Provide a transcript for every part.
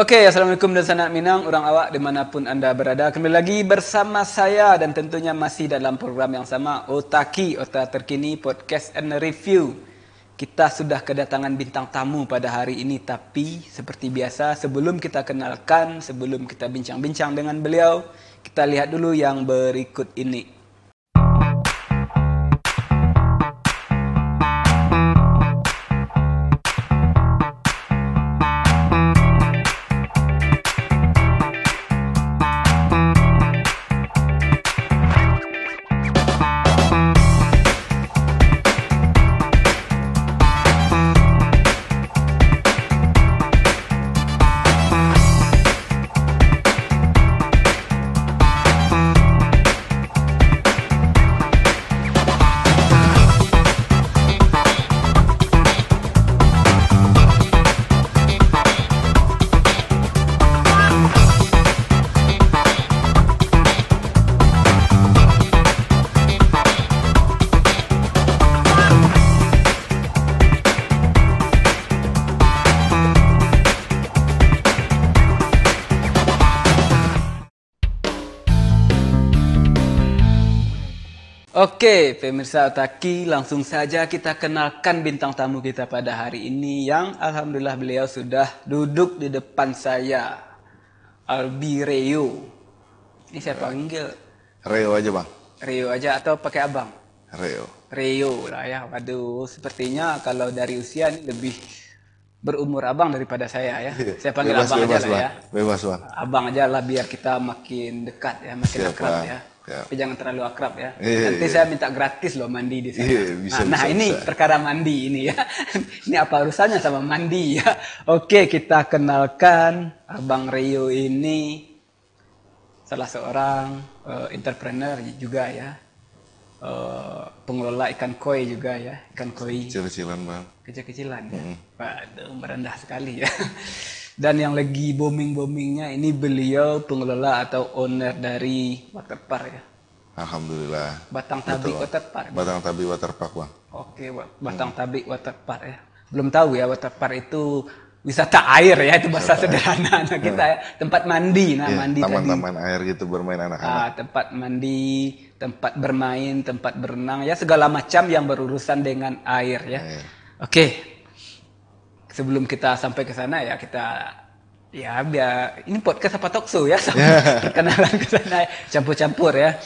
Oke, okay, Assalamualaikum dan sanak minang, orang awak dimanapun anda berada. Kembali lagi bersama saya dan tentunya masih dalam program yang sama, Otaki, Otak Terkini Podcast and Review. Kita sudah kedatangan bintang tamu pada hari ini, tapi seperti biasa sebelum kita kenalkan, sebelum kita bincang-bincang dengan beliau, kita lihat dulu yang berikut ini. pemirsa Otaki, langsung saja kita kenalkan bintang tamu kita pada hari ini yang alhamdulillah beliau sudah duduk di depan saya. Albi Reo. Ini saya panggil Reo aja, Bang. Reo aja atau pakai Abang? Reo. Reo lah ya. Waduh, sepertinya kalau dari usia ini lebih berumur abang daripada saya ya. Iya. Saya panggil bebas, abang bebas, aja lah ya. Bebas bang. Abang aja lah biar kita makin dekat ya, makin Siap, akrab ya. Ya. Tapi jangan terlalu akrab ya. Yeah, iya, Nanti yeah. saya minta gratis loh mandi di sana. Yeah, bisa, nah, bisa, nah bisa. ini perkara mandi ini ya. ini apa urusannya sama mandi ya? Oke, kita kenalkan Abang Rio ini salah seorang uh, entrepreneur juga ya. Uh, pengelola ikan koi juga ya, ikan koi. Kecil-kecilan, Bang. Kecil-kecilan. Ya? Waduh, merendah sekali ya. dan yang lagi booming boomingnya ini beliau pengelola atau owner dari waterpark ya Alhamdulillah. Batang gitu Tabi Betul. Waterpark. Batang Tabi Waterpark, Bang. Oke, Batang hmm. Tabi Waterpark ya. Belum tahu ya waterpark itu wisata air ya itu bahasa wisata sederhana anak iya. kita ya. tempat mandi nah ya, mandi taman-taman air gitu bermain anak-anak ah, tempat mandi tempat bermain tempat berenang ya segala macam yang berurusan dengan air ya air. oke sebelum kita sampai ke sana ya kita ya biar ini podcast apa talk ya sama iya. yeah. kenalan ke sana campur-campur ya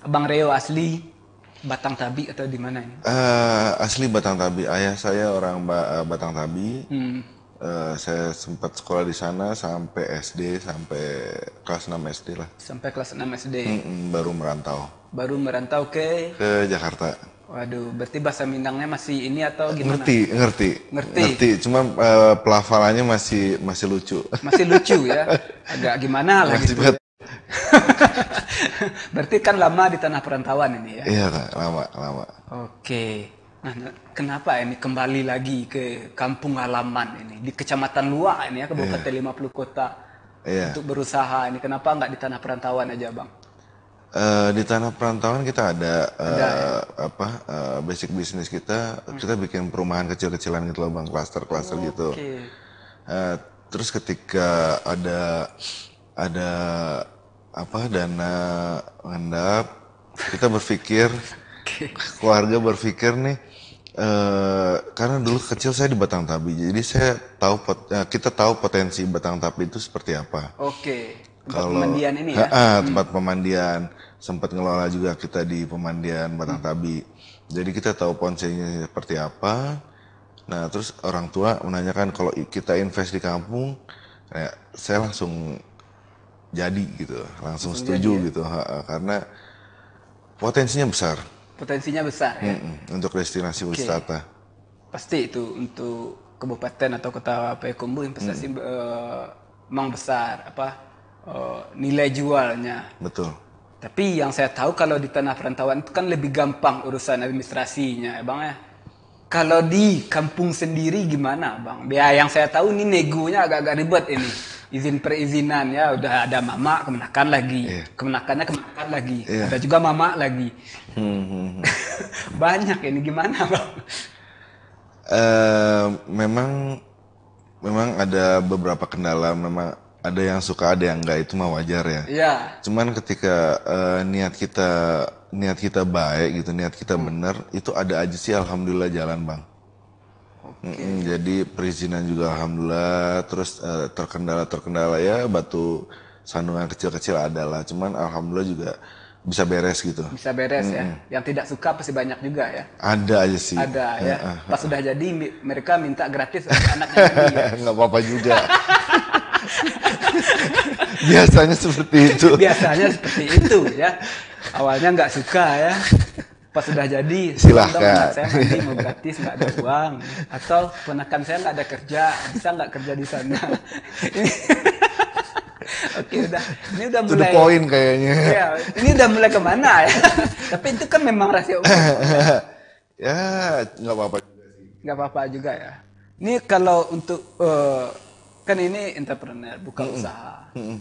Abang Reo asli Batang Tabi atau di mana ini? Uh, asli Batang Tabi. Ayah saya orang ba eh, Batang Tabi. Hmm. Uh, saya sempat sekolah di sana sampai SD sampai kelas 6 SD lah. Sampai kelas 6 SD. Mm -mm, baru merantau. Baru merantau ke ke Jakarta. Waduh, berarti bahasa Minangnya masih ini atau gimana? Ngerti, ngerti. Ngerti. Ngerti, cuma uh, pelafalannya masih masih lucu. Masih lucu ya. Agak gimana lah gitu. Berarti kan lama di tanah perantauan ini ya? Iya Pak, lama, lama. Oke. Nah, nah kenapa ini kembali lagi ke kampung halaman ini di Kecamatan Luak ini ya, Kabupaten iya. lima 50 Kota iya. untuk berusaha ini kenapa nggak di tanah perantauan aja, Bang? Uh, di tanah perantauan kita ada, eh, ada ya? apa uh, basic bisnis kita, hmm. kita bikin perumahan kecil-kecilan gitu loh, Bang, klaster-klaster oh, gitu. Okay. Uh, terus ketika ada ada apa dana mengendap. kita berpikir keluarga berpikir nih e, karena dulu kecil saya di Batang Tabi jadi saya tahu pot, eh, kita tahu potensi Batang Tabi itu seperti apa oke tempat Kalau, pemandian ini ya ah, tempat hmm. pemandian sempat ngelola juga kita di pemandian Batang hmm. Tabi jadi kita tahu potensinya seperti apa nah terus orang tua menanyakan kalau kita invest di kampung ya, saya langsung jadi gitu langsung, langsung setuju ya? gitu ha, karena potensinya besar potensinya besar ya? Mm-mm, untuk destinasi okay. wisata pasti itu untuk kabupaten atau kota Payakumbuh investasi mm. uh, memang besar apa uh, nilai jualnya betul tapi yang saya tahu kalau di tanah perantauan itu kan lebih gampang urusan administrasinya ya bang ya kalau di kampung sendiri gimana bang ya yang saya tahu ini negonya agak-agak ribet ini izin perizinan ya udah ada mama kemenakan lagi yeah. kemenakannya kemenakan lagi yeah. Iya. ada juga mama lagi hmm, hmm, hmm. banyak ini gimana bang uh, memang memang ada beberapa kendala memang ada yang suka ada yang enggak itu mah wajar ya yeah. cuman ketika uh, niat kita niat kita baik gitu niat kita hmm. benar itu ada aja sih alhamdulillah jalan bang Okay. Mm, jadi perizinan juga alhamdulillah. Terus terkendala eh, terkendala-terkendala ya batu sandungan kecil-kecil adalah. Cuman alhamdulillah juga bisa beres gitu. Bisa beres mm ya. Yang tidak suka pasti banyak juga ya. Ada aja sih. Ada ya. ya. Pas sudah jadi mereka minta gratis anaknya. Nggak apa-apa juga. Biasanya seperti itu. Biasanya seperti itu ya. Awalnya nggak suka ya pas sudah jadi silahkan saya nanti mau gratis nggak ada uang atau ponakan saya nggak ada kerja bisa nggak kerja di sana oke udah ini udah mulai to point kayaknya ya, ini udah mulai kemana ya tapi itu kan memang rahasia umum ya nggak apa-apa nggak apa-apa juga ya ini kalau untuk uh, kan ini entrepreneur bukan mm -mm. usaha mm -mm.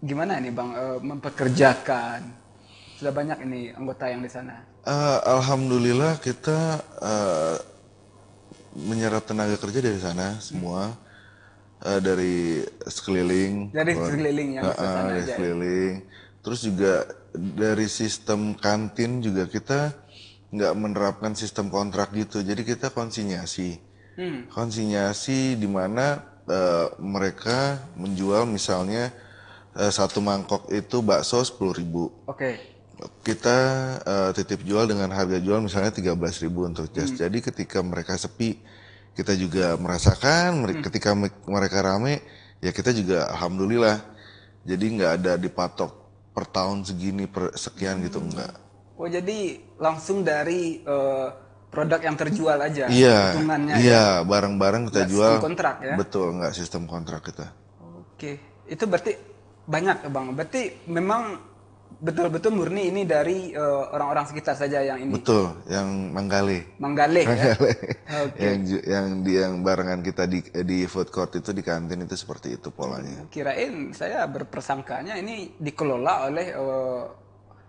gimana nih bang uh, mempekerjakan sudah banyak ini anggota yang di sana. Uh, Alhamdulillah kita uh, menyerap tenaga kerja dari sana semua. Hmm. Uh, dari sekeliling dari sekeliling yang uh, sana dari aja. Ya. sekeliling terus juga dari sistem kantin juga kita nggak menerapkan sistem kontrak gitu jadi kita konsinyasi hmm. konsinyasi di mana uh, mereka menjual misalnya satu mangkok itu bakso sepuluh ribu oke okay kita uh, titip jual dengan harga jual misalnya ribu untuk jas. Hmm. Jadi ketika mereka sepi, kita juga merasakan hmm. ketika mereka rame, ya kita juga alhamdulillah. Jadi nggak ada dipatok per tahun segini per sekian gitu, hmm. gitu enggak. Oh, jadi langsung dari uh, produk yang terjual aja iya, Yeah. Ya? Iya, ya. barang-barang kita jual. Sistem kontrak ya. Betul, nggak sistem kontrak kita. Oke. Itu berarti banyak ya Bang. Berarti memang betul-betul murni ini dari eh, orang-orang uh, sekitar saja yang ini. Betul, yang menggali menggali Ya? Yang yang di yang barengan kita di eh, di food court itu di kantin itu seperti itu polanya. Kirain saya berpersangkanya ini dikelola oleh uh,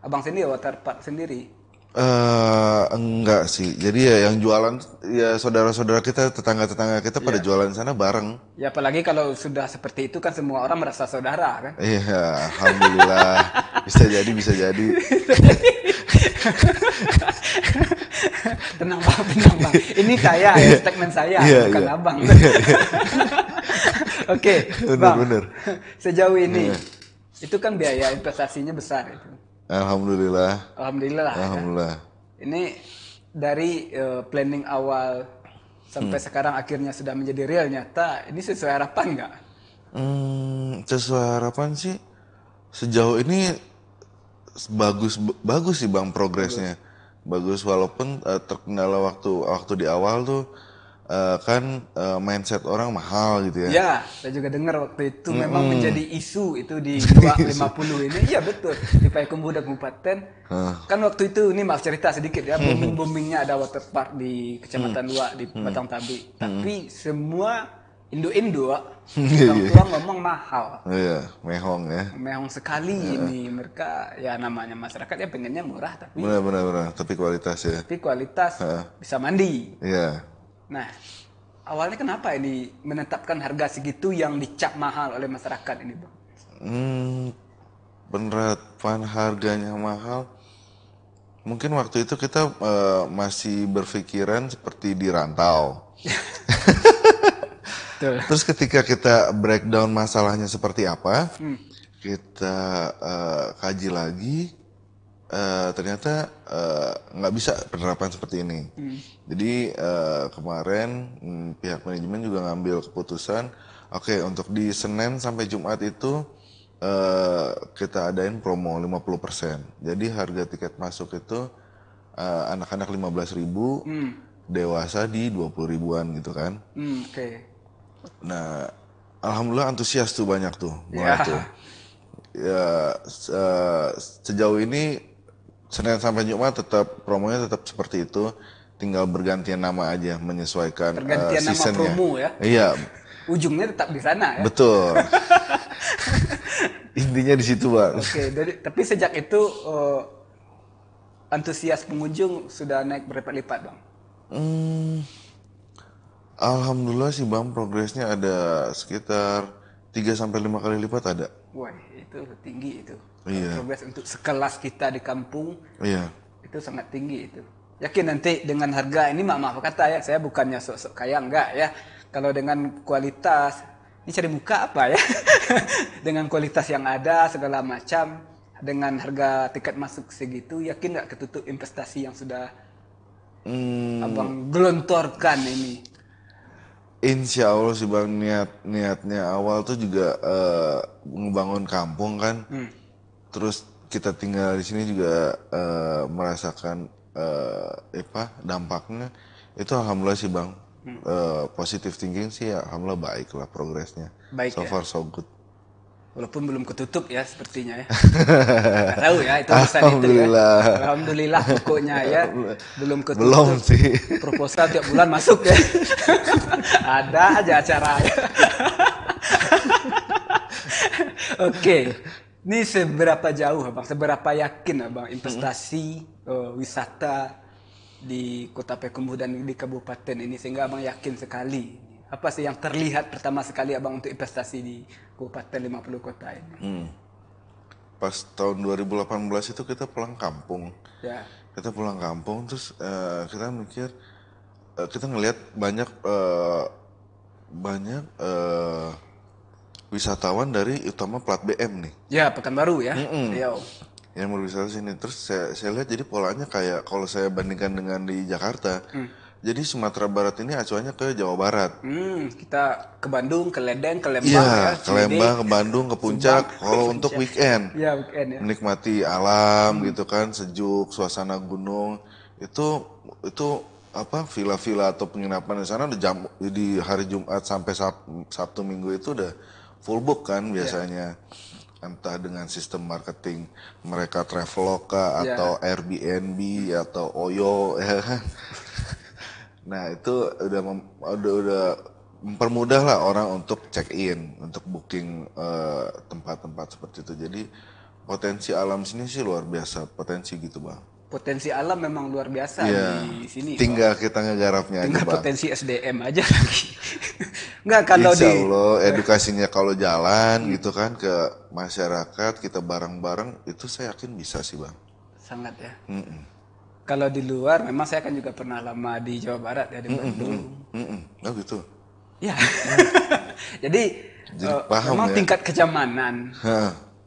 abang sendiri, water park sendiri. Uh, enggak sih. Jadi ya yang jualan ya saudara-saudara kita, tetangga-tetangga kita pada yeah. jualan sana bareng. Ya apalagi kalau sudah seperti itu kan semua orang merasa saudara kan. Iya, yeah, alhamdulillah. bisa jadi bisa jadi. tenang bang, tenang bang. Ini saya, yeah. Iya. statement saya, yeah, bukan yeah. abang. Iya, iya. Oke, okay, benar bang. Bener. Sejauh ini yeah. itu kan biaya investasinya besar itu Alhamdulillah. Alhamdulillah. Ya. Alhamdulillah. Kan? Ini dari uh, planning awal sampai hmm. sekarang akhirnya sudah menjadi real nyata. Ini sesuai harapan nggak? Hmm, sesuai harapan sih. Sejauh ini bagus bagus sih bang progresnya. Bagus, bagus walaupun uh, terkendala waktu waktu di awal tuh uh, kan uh, mindset orang mahal gitu ya. Ya, saya juga dengar waktu itu mm -hmm. memang menjadi isu itu di 250 ini. Iya betul. Di Payakumbuh dan Kabupaten. Uh. Kan waktu itu ini maaf cerita sedikit ya, hmm. booming-boomingnya ada waterpark di Kecamatan Dua hmm. di hmm. Batang Tabi. Tapi semua Indo-Indo, iya, orang iya. tua ngomong mahal. Iya, mehong ya. Mehong sekali ya. ini mereka ya namanya masyarakat ya pengennya murah tapi. Benar benar tapi kualitas ya. Tapi kualitas ha. bisa mandi. Iya. Nah, awalnya kenapa ini menetapkan harga segitu yang dicap mahal oleh masyarakat ini, Bang? Hmm, penerapan harganya mahal. Mungkin waktu itu kita uh, masih berpikiran seperti di rantau. Terus ketika kita breakdown masalahnya seperti apa, hmm. kita uh, kaji lagi uh, ternyata eh, nggak uh, bisa penerapan seperti ini. Hmm. Jadi uh, kemarin hmm, pihak manajemen juga ngambil keputusan, oke okay, untuk di Senin sampai Jumat itu uh, kita adain promo 50%. Jadi harga tiket masuk itu uh, anak-anak 15.000, hmm. dewasa di 20 ribuan gitu kan. Hmm, oke. Okay. Nah, alhamdulillah antusias tuh banyak tuh, banyak yeah. tuh. Ya, se- sejauh ini Senin sampai Jumat tetap promonya tetap seperti itu, tinggal bergantian nama aja menyesuaikan bergantian eh, uh, seasonnya. nama promo ya. Iya. Ujungnya tetap di sana ya. Betul. Intinya di situ, Bang. Oke, okay, tapi sejak itu uh, antusias pengunjung sudah naik berapa lipat Bang. Hmm, Alhamdulillah sih Bang, progresnya ada sekitar 3 sampai lima kali lipat ada. Wah, itu tinggi itu yeah. progres untuk sekelas kita di kampung yeah. itu sangat tinggi itu yakin nanti dengan harga ini mak maaf kata ya saya bukannya sok-sok kaya enggak ya kalau dengan kualitas ini cari muka apa ya dengan kualitas yang ada segala macam dengan harga tiket masuk segitu yakin nggak ketutup investasi yang sudah hmm. abang gelontorkan ini Insya Allah sih bang niat niatnya awal tuh juga uh, ngebangun kampung kan hmm terus kita tinggal di sini juga uh, merasakan uh, apa dampaknya itu alhamdulillah sih bang hmm. uh, positive thinking sih ya alhamdulillah baik lah progresnya baik so ya? far so good walaupun belum ketutup ya sepertinya ya Gak tahu ya itu alhamdulillah. itu ya. alhamdulillah pokoknya ya belum ketutup belum sih proposal tiap bulan masuk ya ada aja acaranya oke okay. Ini seberapa jauh Abang, seberapa yakin Abang investasi hmm. uh, wisata di Kota Payakumbuh dan di kabupaten ini sehingga Abang yakin sekali apa sih yang terlihat pertama sekali Abang untuk investasi di Kabupaten 50 Kota ini? Hmm. Pas tahun 2018 itu kita pulang kampung. Ya. Kita pulang kampung terus uh, kita mikir uh, kita ngelihat banyak uh, banyak uh, wisatawan dari utama plat BM nih. Ya, Pekanbaru ya. Mm -mm. Riau. Yang berwisata sini. Terus saya, saya lihat jadi polanya kayak kalau saya bandingkan dengan di Jakarta. Mm. Jadi Sumatera Barat ini acuannya ke Jawa Barat. Hmm, kita ke Bandung, ke Ledeng, ke Lembang ya. ya ke Lembang, ke Bandung, ke Puncak. Kalau untuk weekend. Ya, weekend ya. Menikmati alam mm. gitu kan, sejuk, suasana gunung. Itu itu apa villa-villa atau penginapan di sana udah jam di hari Jumat sampai Sab, Sabtu Minggu itu udah full book kan iya. biasanya. Yeah entah dengan sistem marketing mereka traveloka yeah. atau Airbnb atau Oyo nah itu udah mem, udah udah mempermudah lah orang untuk check in untuk booking eh, tempat-tempat uh, tempat -tempat seperti itu jadi potensi alam sini sih luar biasa potensi gitu bang potensi alam memang luar biasa yeah. di sini. Tinggal kita ngegarapnya Tinggal potensi bang. SDM aja lagi. Enggak kalau Insya di Allah edukasinya kalau jalan hmm. gitu kan ke masyarakat kita bareng-bareng itu saya yakin bisa sih, Bang. Sangat ya. Mm -mm. Kalau di luar memang saya kan juga pernah lama di Jawa Barat ya di mm -mm. Bandung. Mm -mm. Oh gitu. Ya. Jadi, Jadi uh, paham memang ya? tingkat kecamanan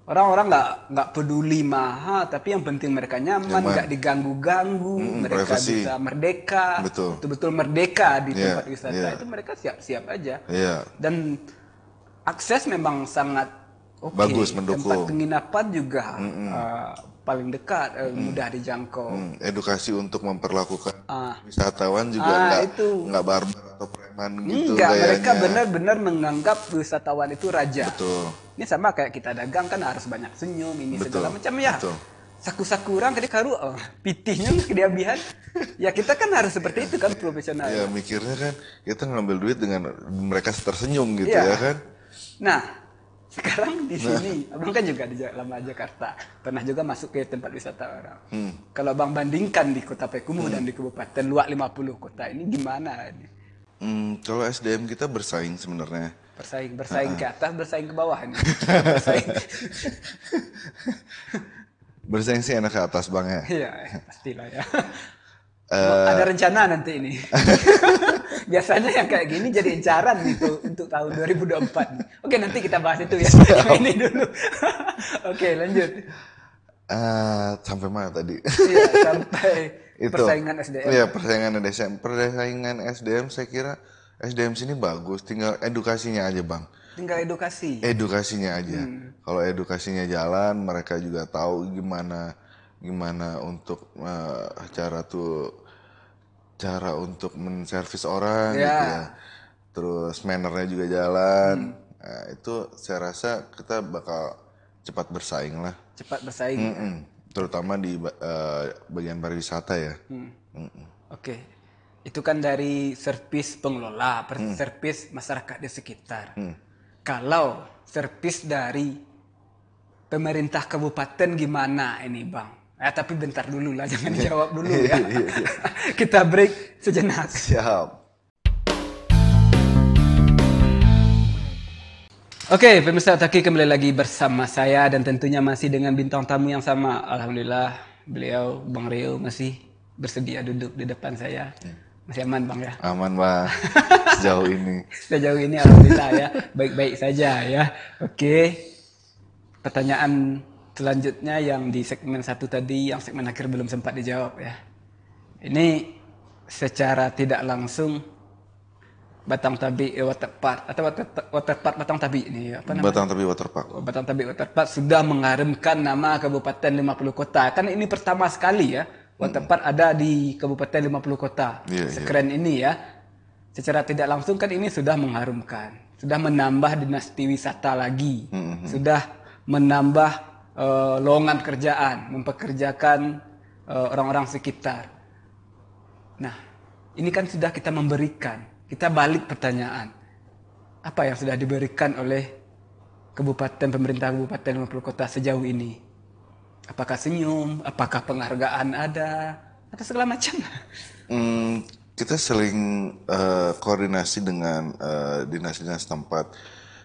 orang-orang nggak nggak peduli mahal tapi yang penting mereka nyaman nggak diganggu-ganggu hmm, mereka privacy. bisa merdeka betul betul merdeka di yeah, tempat wisata yeah. itu mereka siap-siap aja yeah. dan akses memang sangat okay. bagus mendukung tempat penginapan juga mm -hmm. Uh, paling dekat eh, hmm. mudah dijangkau. Hmm. Edukasi untuk memperlakukan ah. wisatawan juga ah, nggak itu. enggak barbar atau preman gitu Enggak, gayanya. mereka benar-benar menganggap wisatawan itu raja. Betul. Ini sama kayak kita dagang kan harus banyak senyum ini Betul. segala macam ya. Betul. saku orang kali karu oh, pitihnya kedabihan. ya kita kan harus seperti itu kan profesional. Ya mikirnya kan kita ngambil duit dengan mereka tersenyum gitu ya, ya kan. Nah, sekarang di sini abang kan juga di lama Jakarta pernah juga masuk ke tempat wisata orang hmm. kalau abang bandingkan di kota Pekumuh hmm. dan di Kabupaten Luar 50 kota ini gimana ini hmm, kalau SDM kita bersaing sebenarnya bersaing bersaing uh -uh. ke atas bersaing ke bawah ini bersaing bersaing sih enak ke atas bang ya iya ya, pastilah ya uh, ada rencana nanti ini biasanya yang kayak gini jadi incaran gitu untuk tahun 2024. Oke, nanti kita bahas itu ya. Siap. Ini dulu. Oke, lanjut. Uh, sampai mana tadi? Iya, sampai itu. persaingan SDM. Iya, persaingan SDM. Persaingan SDM saya kira SDM sini bagus, tinggal edukasinya aja, Bang. Tinggal edukasi. Edukasinya aja. Hmm. Kalau edukasinya jalan, mereka juga tahu gimana gimana untuk uh, eh, cara tuh cara untuk menservis orang yeah. gitu ya. ya terus mannernya juga jalan hmm. nah, itu saya rasa kita bakal cepat bersaing lah cepat bersaing mm -mm. terutama di uh, bagian pariwisata ya hmm. mm -mm. oke okay. itu kan dari servis pengelola hmm. servis masyarakat di sekitar hmm. kalau servis dari pemerintah kabupaten gimana ini bang Eh, tapi bentar dulu lah, jangan iya. jawab dulu iya, ya. Iya, Kita break sejenak. Siap. Oke, okay, pemirsa Taki kembali lagi bersama saya dan tentunya masih dengan bintang tamu yang sama. Alhamdulillah, beliau Bang Rio masih bersedia duduk di depan saya. Masih aman Bang ya? Aman Bang, sejauh ini. sejauh ini Alhamdulillah ya, baik-baik saja ya. Oke, okay. pertanyaan selanjutnya yang di segmen satu tadi yang segmen akhir belum sempat dijawab ya ini secara tidak langsung Batang Tabi eh, Waterpark atau water, Waterpark Batang Tabi ini apa namanya? Batang Tabi Waterpark. Oh, batang Tabi Waterpark sudah mengharumkan nama Kabupaten 50 Kota. Kan ini pertama sekali ya Waterpark hmm. ada di Kabupaten 50 Kota. Yeah, iya. Sekeren yeah. ini ya. Secara tidak langsung kan ini sudah mengharumkan. Sudah menambah dinasti wisata lagi. Hmm. hmm, hmm. Sudah menambah uh, lowongan kerjaan, mempekerjakan orang eh, orang-orang sekitar. Nah, ini kan sudah kita memberikan. Kita balik pertanyaan. Apa yang sudah diberikan oleh kabupaten pemerintah kabupaten 50 kota sejauh ini? Apakah senyum? Apakah penghargaan ada? Atau segala macam? Hmm, kita sering uh, koordinasi dengan uh, dinas-dinas tempat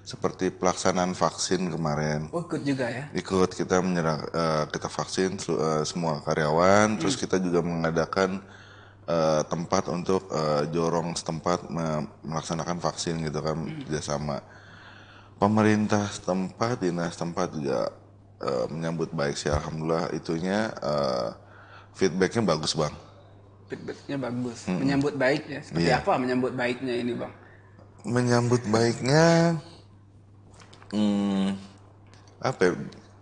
seperti pelaksanaan vaksin kemarin. Oh, ikut juga ya? Ikut kita menyerang uh, eh, kita vaksin uh, semua karyawan, hmm. terus kita juga mengadakan uh, tempat untuk uh, jorong setempat me melaksanakan vaksin gitu kan hmm. kerjasama. Pemerintah setempat, dinas tempat juga uh, menyambut baik sih, alhamdulillah itunya uh, feedbacknya bagus bang feedbacknya bagus. Hmm. Menyambut baik ya. Seperti yeah. apa menyambut baiknya ini, Bang? Menyambut baiknya hmm, apa ya,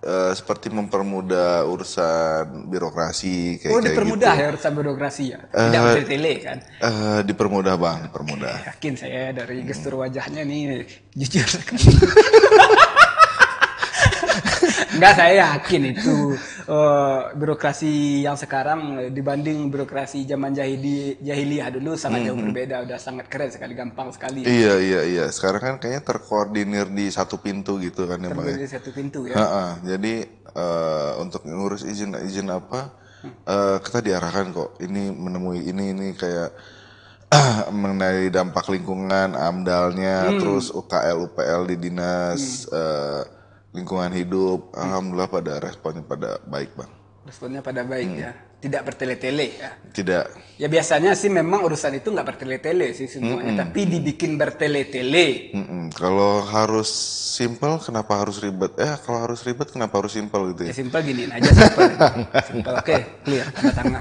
uh, seperti mempermudah urusan birokrasi kayak Oh, dipermudah gitu. ya urusan birokrasi ya. Eh, Tidak uh, tele kan. Uh, dipermudah, Bang, dipermudah. Yakin saya dari hmm. gestur wajahnya nih jujur Enggak, saya yakin itu uh, birokrasi yang sekarang eh, dibanding birokrasi zaman jahili, jahiliyah dulu sangat jauh berbeda, udah sangat keren sekali, gampang sekali. Iya, iya, iya. Sekarang kan kayaknya terkoordinir di satu pintu gitu kan ya, pak ya? Terkoordinir di satu pintu ya. Ha-ha. Jadi uh, untuk ngurus izin-izin apa hmm. uh, kita diarahkan kok. Ini menemui ini ini kayak mengenai dampak lingkungan, amdalnya, hmm. terus UKL, UPL di dinas hmm. uh, lingkungan hidup alhamdulillah pada responnya pada baik bang responnya pada baik hmm. ya tidak bertele-tele ya. Tidak. Ya biasanya sih memang urusan itu nggak bertele-tele sih semuanya, mm -mm. tapi dibikin bertele-tele. Mm -mm. Kalau harus simple, kenapa harus ribet? Eh, kalau harus ribet, kenapa harus simple gitu ya? ya simple gini aja simple. simple, oke, clear tanda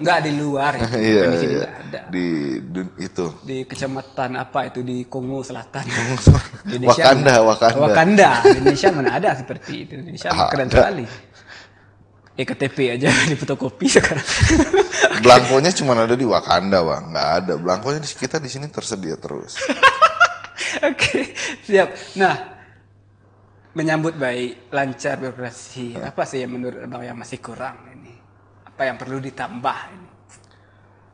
Nggak di luar ya. Iya, di yeah. iya. Di, di itu. Di kecamatan apa itu di Kongo Selatan. Wakanda, Wakanda. Wakanda, Indonesia mana ada seperti itu? Indonesia keren sekali. Ya, EKTP aja di fotokopi sekarang. Blankonya cuma ada di Wakanda, Bang. Nggak ada. di kita di sini tersedia terus. Oke, okay, siap. Nah, menyambut baik lancar birokrasi. Apa sih yang menurut Abang yang masih kurang ini? Apa yang perlu ditambah ini?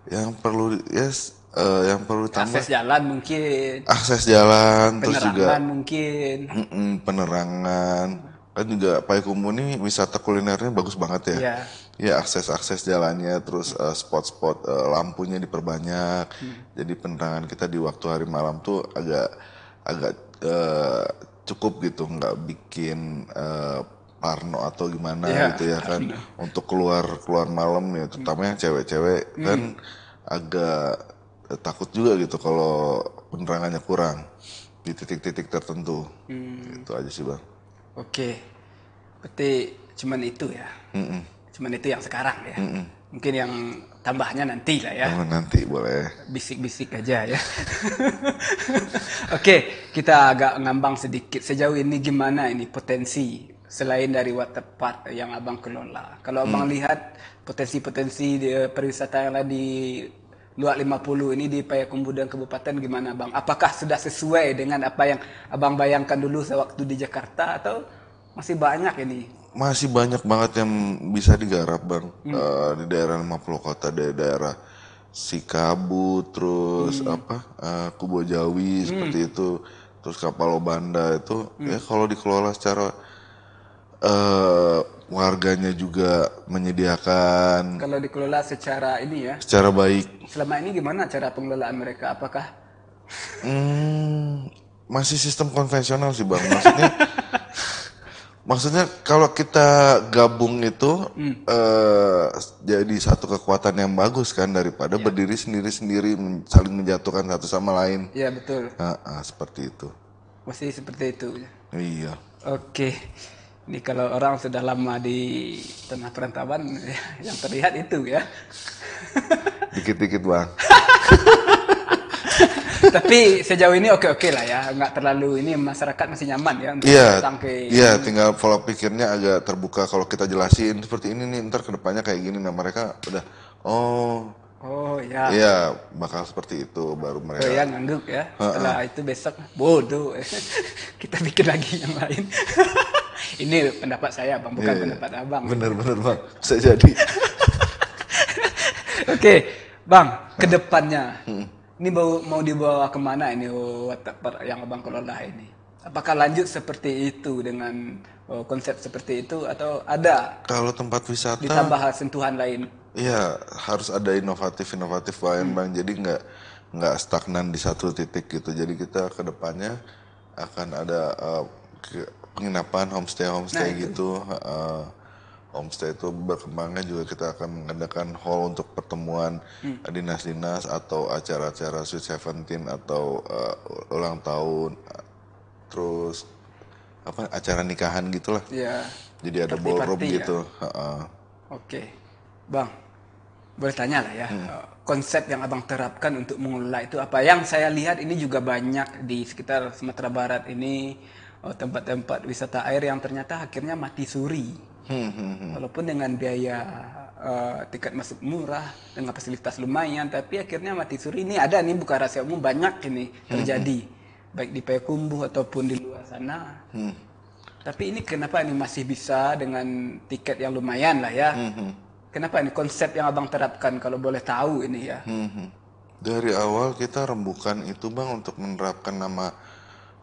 Yang perlu yes uh, yang perlu ditambah akses jalan mungkin. Akses jalan penerangan terus juga mungkin. Mm -mm, penerangan kan juga Payakumbuh ini wisata kulinernya bagus banget ya. Yeah. Ya iya, akses-akses jalannya, terus eh, spot-spot uh, lampunya diperbanyak. Hmm. Jadi penerangan kita di waktu hari malam tuh agak agak uh, cukup gitu, nggak bikin uh, Parno atau gimana yeah. gitu ya kan untuk keluar keluar malam ya terutama yang cewek-cewek kan hmm. kan agak uh, takut juga gitu kalau penerangannya kurang di titik-titik tertentu Hmm. itu aja sih bang Oke, berarti cuman itu ya. Mm -mm. Cuman itu yang sekarang ya. Mm -mm. Mungkin yang tambahnya nanti lah ya. Oh, nanti boleh. Bisik-bisik aja ya. Oke, kita agak ngambang sedikit. Sejauh ini gimana ini potensi selain dari waterpark yang abang kelola? Kalau abang mm. lihat potensi-potensi eh, pariwisata yang ada di 250 50 ini di dan Kabupaten gimana Bang? Apakah sudah sesuai dengan apa yang Abang bayangkan dulu sewaktu di Jakarta atau masih banyak ini? Masih banyak banget yang bisa digarap Bang hmm. uh, di daerah 50 kota di daerah Sikabu terus hmm. apa uh, Kubo Jawi hmm. seperti itu terus Kapal Obanda itu hmm. ya kalau dikelola secara uh, warganya juga menyediakan kalau dikelola secara ini ya secara baik selama ini gimana cara pengelolaan mereka apakah hmm, masih sistem konvensional sih bang maksudnya maksudnya kalau kita gabung itu hmm. eh, jadi satu kekuatan yang bagus kan daripada ya. berdiri sendiri sendiri saling menjatuhkan satu sama lain ya betul nah, ah, seperti itu masih seperti itu ya. iya oke okay. Ini kalau orang sudah lama di tengah perantauan ya, yang terlihat itu ya. Dikit-dikit bang. Tapi sejauh ini oke-oke lah ya, nggak terlalu ini masyarakat masih nyaman ya untuk yeah, Iya, yeah, tinggal pola pikirnya agak terbuka kalau kita jelasin seperti ini nih, ntar kedepannya kayak gini, nah mereka udah oh Oh ya, Iya, bakal seperti itu baru mereka. Oh ya, ngangguk ya. Setelah uh -uh. itu besok bodoh. Kita bikin lagi yang lain. ini pendapat saya bang bukan yeah, iya. pendapat abang bener bener bang bisa jadi oke okay, bang kedepannya hmm. ini mau mau dibawa kemana ini oh, whatever yang abang kelola ini apakah lanjut seperti itu dengan oh, konsep seperti itu atau ada kalau tempat wisata ditambah sentuhan lain Iya harus ada inovatif inovatif lain hmm. bang jadi nggak nggak stagnan di satu titik gitu jadi kita kedepannya akan ada uh, penginapan homestay homestay nah, gitu uh, homestay itu berkembangnya juga kita akan mengadakan hall untuk pertemuan dinas hmm. dinas-dinas atau acara-acara Sweet Seventeen atau uh, ulang tahun terus apa acara nikahan gitulah ya. jadi ada ballroom ya? gitu ya? uh. oke bang boleh tanya lah ya hmm. Eh, konsep yang abang terapkan untuk mengelola itu apa yang saya lihat ini juga banyak di sekitar Sumatera Barat ini oh tempat-tempat wisata air yang ternyata akhirnya mati suri hmm, hmm, hmm. walaupun dengan biaya uh, tiket masuk murah dengan fasilitas lumayan tapi akhirnya mati suri ini ada nih bukan rahasia umum banyak ini terjadi baik di Payakumbuh ataupun di luar sana tapi ini kenapa ini masih bisa dengan tiket yang lumayan lah ya kenapa ini konsep yang abang terapkan kalau boleh tahu ini ya dari awal kita rembukan itu bang untuk menerapkan nama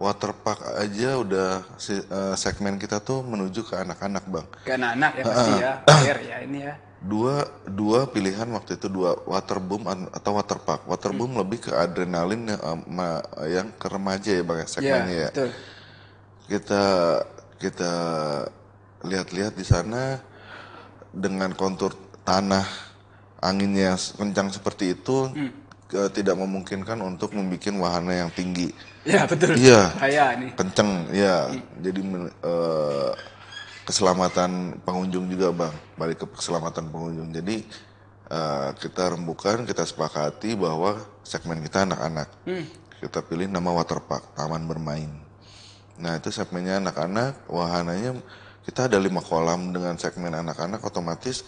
waterpark aja udah si, uh, segmen kita tuh menuju ke anak-anak bang. Ke anak-anak ya pasti ya, eh, eh. air ya ini ya. Dua dua pilihan waktu itu dua waterboom atau waterpark. Waterboom hmm. lebih ke adrenalin yang, um, yang ke remaja ya bang ya, segmennya ya. ya. Betul. Kita kita lihat-lihat di sana dengan kontur tanah anginnya kencang seperti itu hmm. tidak memungkinkan untuk membuat wahana yang tinggi Ya betul. Iya. Kaya ini. Kenceng, ya. Jadi uh, keselamatan pengunjung juga bang, balik ke keselamatan pengunjung. Jadi uh, kita rembukan, kita sepakati bahwa segmen kita anak-anak. Hmm. Kita pilih nama waterpark, taman bermain. Nah itu segmennya anak-anak, wahananya kita ada lima kolam dengan segmen anak-anak otomatis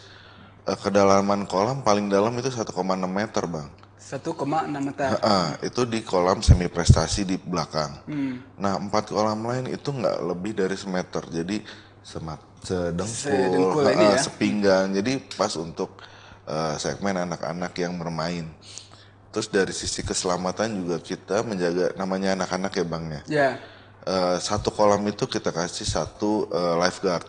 eh, kedalaman kolam paling dalam itu 1,6 meter bang satu koma enam meter. Ha, itu di kolam semi prestasi di belakang. Hmm. Nah, empat kolam lain itu nggak lebih dari semeter. Jadi semat sedengkul, sedengkul ha, ya? sepinggan. Jadi pas untuk uh, segmen anak-anak yang bermain. Terus dari sisi keselamatan juga kita menjaga namanya anak-anak ya bangnya. Yeah. Ya. Uh, satu kolam itu kita kasih satu uh, lifeguard.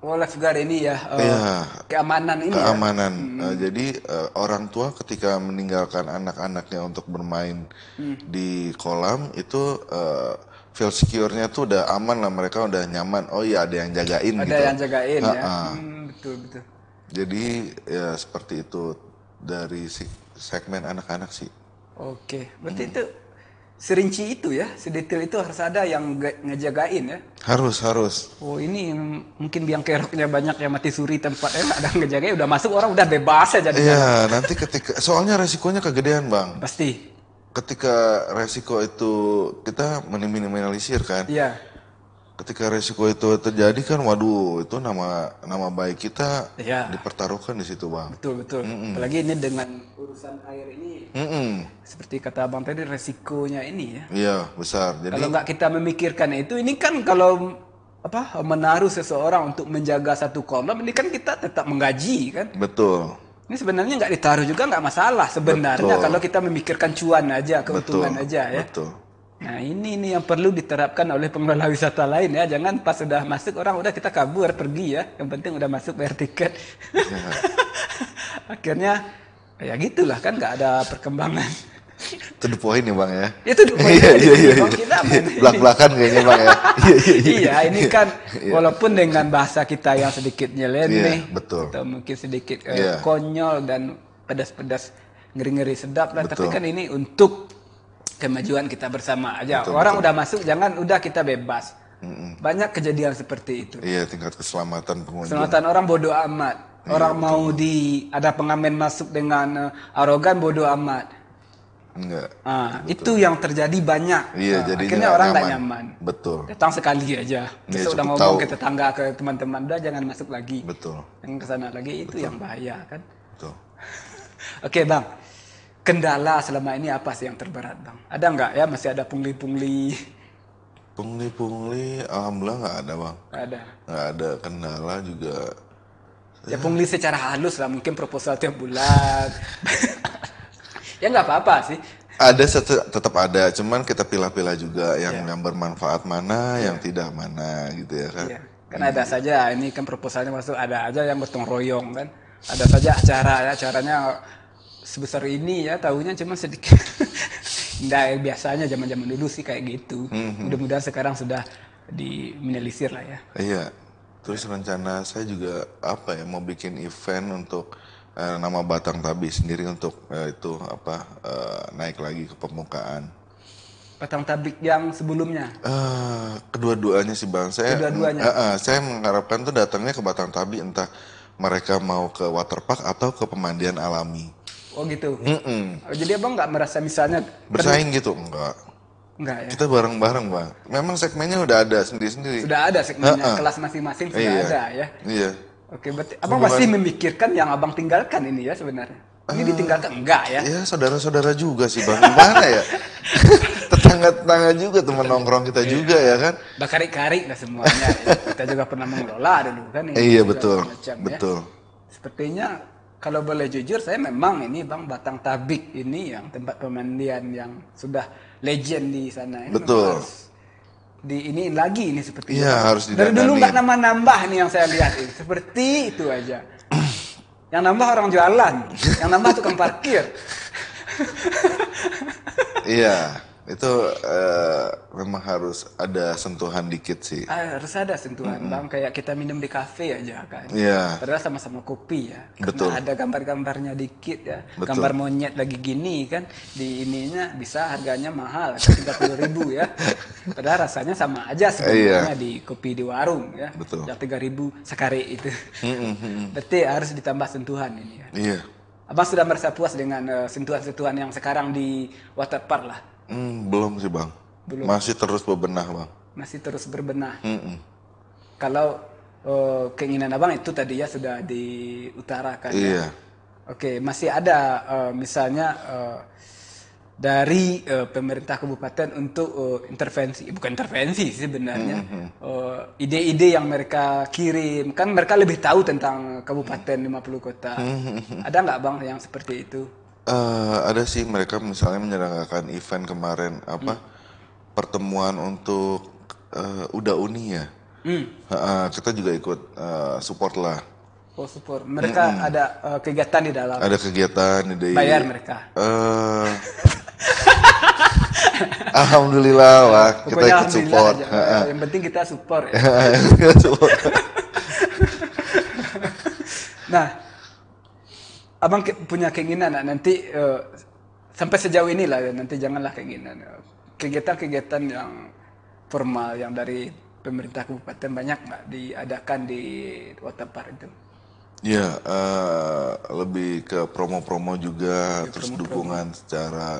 Oh, lifeguard ini ya, uh, ya keamanan ini. Hmm. Keamanan. Ya? Uh, jadi uh, orang tua ketika meninggalkan anak-anaknya untuk bermain hmm. di kolam itu uh, feel secure-nya tuh udah aman lah mereka udah nyaman. Oh iya ada yang jagain ada gitu. Ada yang jagain ha -ha. ya. Hmm, betul betul. Jadi ya seperti itu dari segmen anak-anak sih. Oke, berarti hmm. itu serinci itu ya, sedetail itu harus ada yang ngejagain ya. Harus, harus. Oh ini mungkin biang keroknya banyak yang mati suri tempatnya eh, ada ngejagain, udah masuk orang udah bebas aja. Iya, nanti ketika, soalnya resikonya kegedean bang. Pasti. Ketika resiko itu kita minimalisir kan. Iya ketika resiko itu terjadi kan waduh itu nama nama baik kita ya. dipertaruhkan di situ bang betul betul mm -mm. apalagi ini dengan urusan air ini mm -mm. seperti kata bang tadi resikonya ini ya iya besar jadi kalau nggak kita memikirkan itu ini kan kalau apa menaruh seseorang untuk menjaga satu kolam ini kan kita tetap menggaji kan betul ini sebenarnya nggak ditaruh juga nggak masalah sebenarnya betul. kalau kita memikirkan cuan aja keuntungan betul. aja ya betul Nah ini ini yang perlu diterapkan oleh pengelola wisata lain ya. Jangan pas sudah masuk orang udah kita kabur pergi ya. Yang penting udah masuk bayar tiket. Ya. Akhirnya ya gitulah kan nggak ada perkembangan. Itu the point ya bang ya. Itu the point. Iya iya iya. iya. Belak belakan kayaknya bang ya. Iya, iya, iya ini kan walaupun dengan bahasa kita yang sedikit nyeleneh, yeah, betul. atau mungkin sedikit yeah. konyol dan pedas-pedas ngeri-ngeri sedap lah. Tapi kan ini untuk kemajuan kita bersama aja. Betul, Orang betul. udah masuk, jangan udah kita bebas. Mm-mm. Banyak kejadian seperti itu. Iya, tingkat keselamatan pengunjung. Keselamatan orang bodoh amat. Iya, orang iya, mau di ada pengamen masuk dengan uh, arogan bodoh amat. Enggak. Ah, itu yang terjadi banyak. Iya, nah, jadi akhirnya orang nyaman. tak nyaman. Betul. Datang sekali aja. Terus ya, udah ngomong tahu. ke tetangga ke teman-teman, udah jangan masuk lagi. Betul. Yang ke sana lagi itu betul. yang bahaya kan. Betul. Oke, okay, Bang kendala selama ini apa sih yang terberat bang? Ada nggak ya masih ada pungli-pungli? Pungli-pungli, alhamdulillah nggak ada bang. Gak ada. Nggak ada kendala juga. Ya, ya pungli secara halus lah mungkin proposal tiap bulan. ya nggak apa-apa sih. Ada tetap ada, cuman kita pilih-pilih juga yang yeah. yang bermanfaat mana, yeah. yang tidak mana gitu ya kan. Yeah. Kan ada iya. saja ini kan proposalnya masuk ada aja yang gotong royong kan. Ada saja acara ya acaranya sebesar ini ya tahunya cuma sedikit ya, biasanya zaman-zaman dulu sih kayak gitu. Mm-hmm. Mudah-mudahan sekarang sudah diminimalisir lah ya. Iya. Terus rencana saya juga apa ya mau bikin event untuk uh, nama Batang Tabi sendiri untuk uh, itu apa uh, naik lagi ke permukaan. Batang Tabik yang sebelumnya? Uh, kedua-duanya sih bang. Saya, kedua-duanya. Uh, uh, saya mengharapkan tuh datangnya ke Batang Tabik entah mereka mau ke waterpark atau ke pemandian alami. Oh gitu. Mm -mm. jadi abang nggak merasa misalnya bersaing gitu enggak? Enggak ya. Kita bareng-bareng bang. Memang segmennya udah ada sendiri-sendiri. Sudah ada segmennya uh -uh. kelas masing-masing sudah iya. ada ya. Iya. Oke, berarti abang masih memikirkan yang abang tinggalkan ini ya sebenarnya. Ini uh, ditinggalkan enggak ya? Iya, saudara-saudara juga sih bang. Gimana ya? tetangga-tetangga juga teman nongkrong kita iya. juga ya kan. Bakari-kari lah semuanya. ya. Kita juga pernah mengelola dulu kan. iya betul. Macam, ya. betul. Ya. Sepertinya kalau boleh jujur saya memang ini bang Batang Tabik ini yang tempat pemandian yang sudah legend di sana. Ini Betul. di ini lagi ini seperti Iya, harus Dari dulu nggak nama nambah nih yang saya lihat ini. Seperti itu aja. yang nambah orang jualan, yang nambah tukang parkir. Iya itu uh, memang harus ada sentuhan dikit sih. Ah, harus ada sentuhan, mm -hmm. bang. Kayak kita minum di kafe aja kan. Iya. Yeah. Padahal sama-sama kopi ya. Karena Ada gambar-gambarnya dikit ya. Betul. Gambar monyet lagi gini kan, di ininya bisa harganya mahal, kan. tiga puluh ribu ya. Padahal rasanya sama aja iya. sebenarnya yeah. di kopi di warung ya. Betul. Yang tiga ribu sekali itu. Mm -hmm. Berarti harus ditambah sentuhan ini ya. Iya. Yeah. Abang sudah merasa puas dengan eh, sentuhan-sentuhan yang sekarang di waterpark lah Hmm, belum sih bang. Belum. Masih terus berbenah bang. Masih terus berbenah. Mm -mm. Kalau uh, keinginan abang itu tadi ya sudah diutarakan. Ya? Iya. Ya? Oke, masih ada uh, misalnya uh, dari uh, pemerintah kabupaten untuk uh, intervensi, bukan intervensi sebenarnya, ide-ide mm -hmm. uh, ide yang mereka kirim, kan mereka lebih tahu tentang kabupaten 50 kota. Mm -hmm. Ada nggak bang yang seperti itu? Uh, ada sih mereka misalnya menyelenggarakan event kemarin apa hmm. pertemuan untuk uh, eh, udah uni ya. Hmm. Uh, kita juga ikut uh, support lah. Oh support. Mereka hmm. ada uh, kegiatan di dalam. Ada kegiatan di. Bayar mereka. Uh, Alhamdulillah lah kita ikut support. Aja. Yang penting kita support. Ya. nah abang ke, punya keinginan nah, nanti uh, sampai sejauh inilah ya, nanti janganlah keinginan eh, kegiatan-kegiatan yang formal yang dari pemerintah kabupaten banyak nggak diadakan di waterpark itu? Ya uh, lebih ke promo-promo juga ya, terus promo -promo. dukungan secara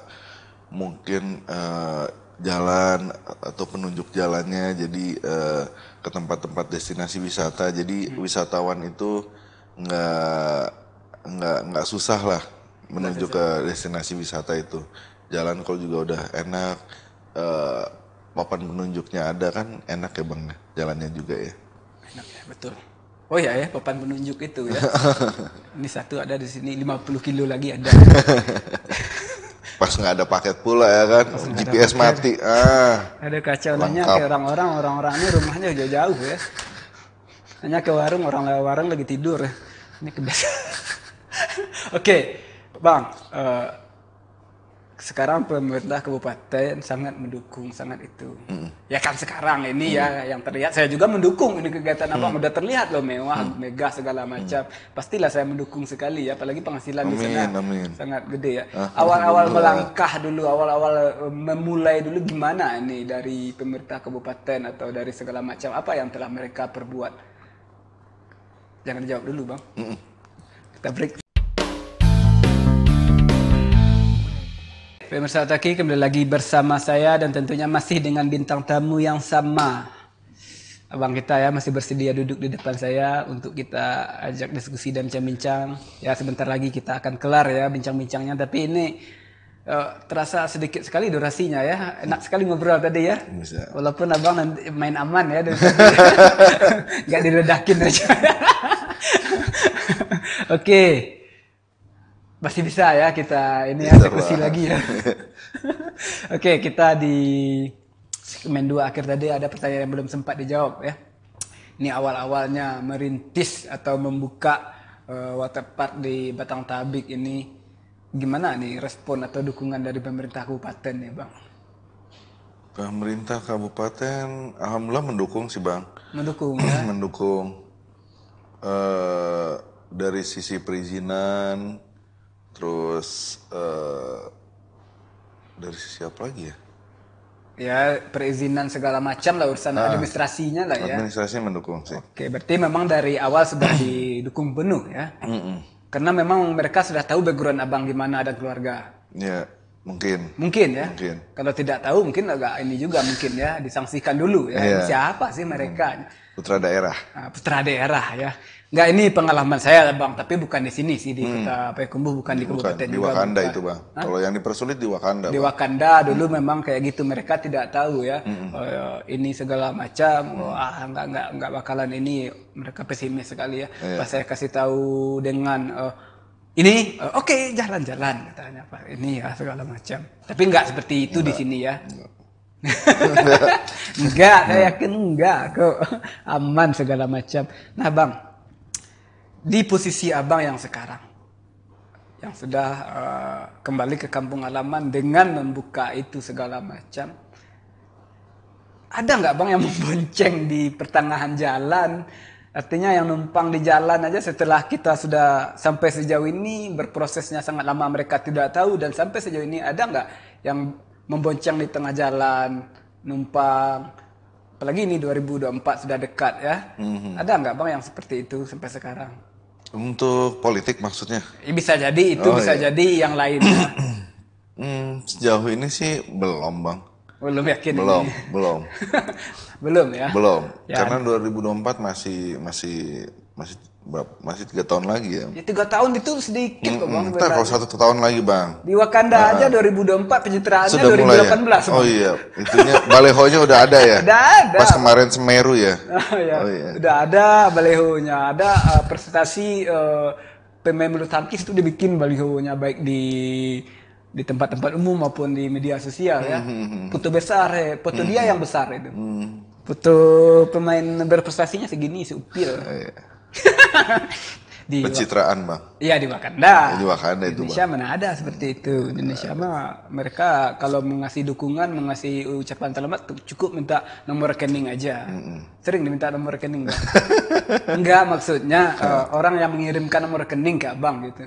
mungkin uh, jalan atau penunjuk jalannya jadi uh, ke tempat-tempat destinasi wisata jadi hmm. wisatawan itu nggak nggak nggak susah lah menuju ke destinasi wisata itu jalan kalau juga udah enak e, papan penunjuknya ada kan enak ya bang jalannya juga ya enak ya betul oh ya ya papan penunjuk itu ya ini satu ada di sini 50 kilo lagi ada pas nggak ada paket pula ya kan pas GPS mati ah ada nanya ke orang-orang orang-orang rumahnya jauh-jauh ya hanya ke warung orang lewat warung lagi tidur ya. ini kebiasaan Oke, Bang. Uh, sekarang pemerintah kabupaten sangat mendukung sangat itu mm. ya kan sekarang ini mm. ya hmm. yang terlihat saya juga mendukung ini kegiatan mm. mudah udah terlihat loh mewah mm. mega segala hmm. macam mm. pastilah saya mendukung sekali ya apalagi penghasilan amin, di sana amin. sangat gede ya ah, awal-awal ah, melangkah dulu awal-awal eh, memulai dulu gimana ini dari pemerintah kabupaten atau dari segala macam apa yang telah mereka perbuat jangan jawab dulu bang -mm. kita break Pemirsa Otaki kembali lagi bersama saya dan tentunya masih dengan bintang tamu yang sama. Abang kita ya masih bersedia duduk di depan saya untuk kita ajak diskusi dan bincang-bincang. Ya sebentar lagi kita akan kelar ya bincang-bincangnya tapi ini uh, terasa sedikit sekali durasinya ya. Enak sekali ngobrol tadi ya. Walaupun Abang main aman ya Gak nggak diledakin aja. Oke. Okay masih bisa ya kita ini bisa eksekusi lagi ya. Oke, kita di segmen 2 akhir tadi ada pertanyaan yang belum sempat dijawab ya. Ini awal-awalnya merintis atau membuka uh, eh, waterpark di Batang Tabik ini gimana nih respon atau dukungan dari pemerintah kabupaten ya, Bang? Pemerintah kabupaten alhamdulillah mendukung sih, Bang. Mendukung ya. mendukung uh, dari sisi perizinan terus uh, dari sisi apa lagi ya ya perizinan segala macam lah urusan nah, administrasinya lah ya. Administrasi mendukung sih. Oke, berarti memang dari awal sudah didukung penuh ya. Mm -mm. Karena memang mereka sudah tahu background abang gimana ada keluarga. Ya, mungkin. Mungkin ya. Mungkin. Kalau tidak tahu mungkin agak ini juga mungkin ya disangsikan dulu ya. ya. Siapa sih mereka? Putra daerah. Ah, putra daerah ya. Enggak ini pengalaman saya bang, tapi bukan di sini sih di hmm. kota Payakumbuh, bukan di kabupaten bukan, di Wakanda bukan. itu bang. Kalau yang dipersulit di Wakanda. Di bang. Wakanda hmm. dulu hmm. memang kayak gitu mereka tidak tahu ya hmm. oh, ini segala macam, hmm. oh, ah nggak nggak nggak bakalan ini mereka pesimis sekali ya. Yeah. Pas saya kasih tahu dengan uh, ini uh, oke okay, jalan-jalan katanya pak ini ya segala macam. Tapi nggak seperti itu enggak. di sini ya. Enggak. enggak, saya yakin enggak kok aman segala macam. Nah bang, di posisi abang yang sekarang yang sudah uh, kembali ke kampung halaman dengan membuka itu segala macam ada nggak bang yang membonceng di pertengahan jalan artinya yang numpang di jalan aja setelah kita sudah sampai sejauh ini berprosesnya sangat lama mereka tidak tahu dan sampai sejauh ini ada nggak yang membonceng di tengah jalan numpang apalagi ini 2024 sudah dekat ya mm -hmm. ada nggak bang yang seperti itu sampai sekarang untuk politik maksudnya? Bisa jadi itu, oh, bisa iya. jadi yang lain. hmm, sejauh ini sih belum bang. Belum yakin? Belum, ini. belum. belum ya? Belum, ya. karena 2024 masih masih masih berapa? Masih tiga tahun lagi ya? Ya tiga tahun itu sedikit hmm, kok bang. Ntar kalau satu tahun lagi bang. Di Wakanda nah, aja 2004, pencitraannya 2018. ya? Oh iya, intinya balehonya udah ada ya. udah ada. Pas kemarin Semeru ya. oh, iya. oh iya. Udah ada balehonya, ada uh, presentasi uh, pemain bulu tangkis itu dibikin balehonya baik di di tempat-tempat umum maupun di media sosial ya. Mm-hmm, mm-hmm. Foto besar, ya. foto dia mm-hmm. yang besar itu. Foto pemain berprestasinya segini, seupil. Oh, iya di pencitraan bang iya di Wakanda di Wakanda itu Indonesia mana ada seperti itu Indonesia nah, mah mereka kalau mengasih dukungan mengasih ucapan selamat cukup minta nomor rekening aja sering diminta nomor rekening bang. enggak maksudnya nah. eh, orang yang mengirimkan nomor rekening ke bang gitu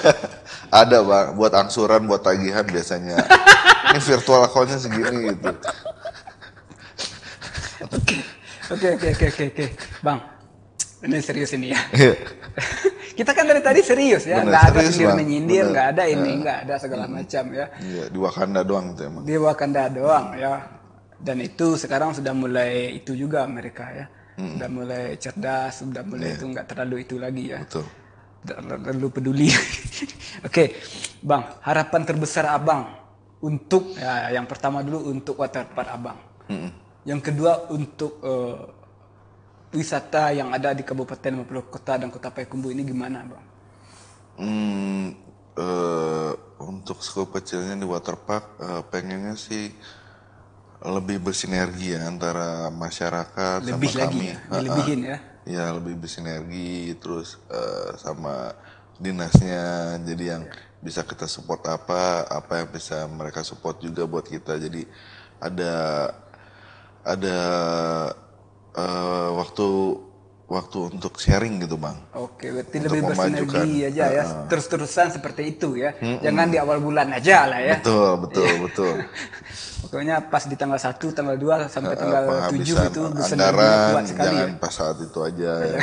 ada bang buat angsuran buat tagihan biasanya ini virtual accountnya segini gitu oke oke oke oke bang ini serius ini ya. Iya. kita kan dari tadi serius ya, nggak ada sindir menyindir, nggak ada ini, iya. nggak ada segala hmm. macam ya. Iya, di Wakanda doang tuh emang. Di Wakanda doang hmm. ya. Dan itu sekarang sudah mulai itu juga mereka ya. Hmm. Sudah mulai cerdas, sudah mulai yeah. itu nggak terlalu itu lagi ya. Betul. Terlalu peduli. Oke, okay. Bang, harapan terbesar Abang untuk ya, yang pertama dulu untuk waterpark Abang. Hmm. Yang kedua untuk uh, wisata yang ada di Kabupaten maupun Kota dan Kota Payakumbuh ini gimana, Bang? Hmm, uh, untuk skop kecilnya di waterpark uh, eh, pengennya sih lebih bersinergi ya antara masyarakat lebih sama lagi kami. Ya, lebihin ya. Ya lebih bersinergi terus uh, sama dinasnya jadi yang yeah. bisa kita support apa apa yang bisa mereka support juga buat kita jadi ada ada uh, waktu waktu untuk sharing gitu bang. Oke, berarti untuk lebih bersinergi aja uh, ya, terus-terusan seperti itu ya, mm -mm. jangan di awal bulan aja lah ya. Betul, betul, iya. betul. Pokoknya pas di tanggal 1, tanggal 2, sampai uh, tanggal 7 itu bersinergi kuat sekali ya. jangan ya. pas saat itu aja ya.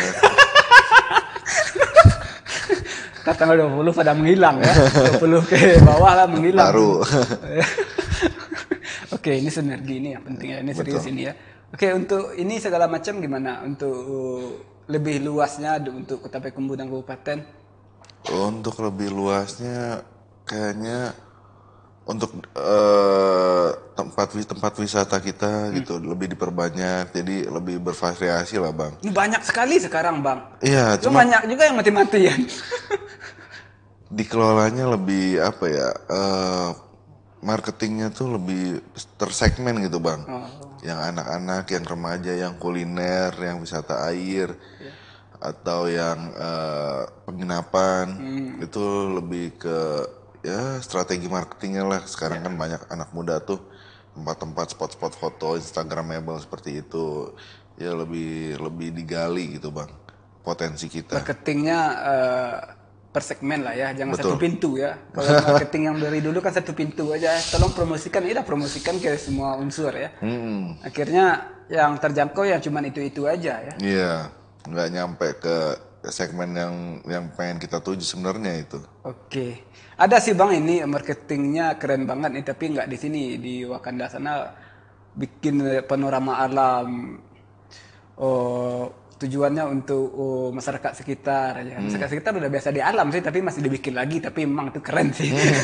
nah, tanggal 20 pada menghilang ya, 20 ke bawah lah menghilang. Baru. Oke, ini sinergi ini yang penting ya, ini serius betul. ini ya. Oke, untuk ini segala macam gimana untuk uh, lebih luasnya untuk Kota Payakumbuh dan kabupaten? Untuk lebih luasnya kayaknya untuk eh, tempat tempat uh, wisata kita hmm. gitu lebih diperbanyak jadi lebih bervariasi lah bang. banyak sekali sekarang bang. Iya. Cuma banyak juga yang mati-matian. dikelolanya lebih apa ya? Uh, marketingnya tuh lebih tersegmen gitu bang. Oh yang anak-anak, yang remaja, yang kuliner, yang wisata air, yeah. atau yang uh, penginapan mm. itu lebih ke ya strategi marketingnya lah. Sekarang yeah. kan banyak anak muda tuh tempat-tempat spot-spot foto instagramable seperti itu ya lebih lebih digali gitu bang potensi kita. Marketingnya uh per segmen lah ya, jangan Betul. satu pintu ya. Kalau marketing yang dari dulu kan satu pintu aja, tolong promosikan, ya promosikan ke semua unsur ya. Hmm. Akhirnya yang terjangkau ya cuman itu itu aja ya. Iya, nggak nyampe ke segmen yang yang pengen kita tuju sebenarnya itu. Oke, ada sih bang ini marketingnya keren banget nih, tapi nggak di sini di Wakanda sana bikin panorama alam. Oh, tujuannya untuk uh, masyarakat sekitar ya. Kan? Hmm. Masyarakat sekitar udah biasa di alam sih, tapi masih dibikin lagi. Tapi memang itu keren sih. Hmm.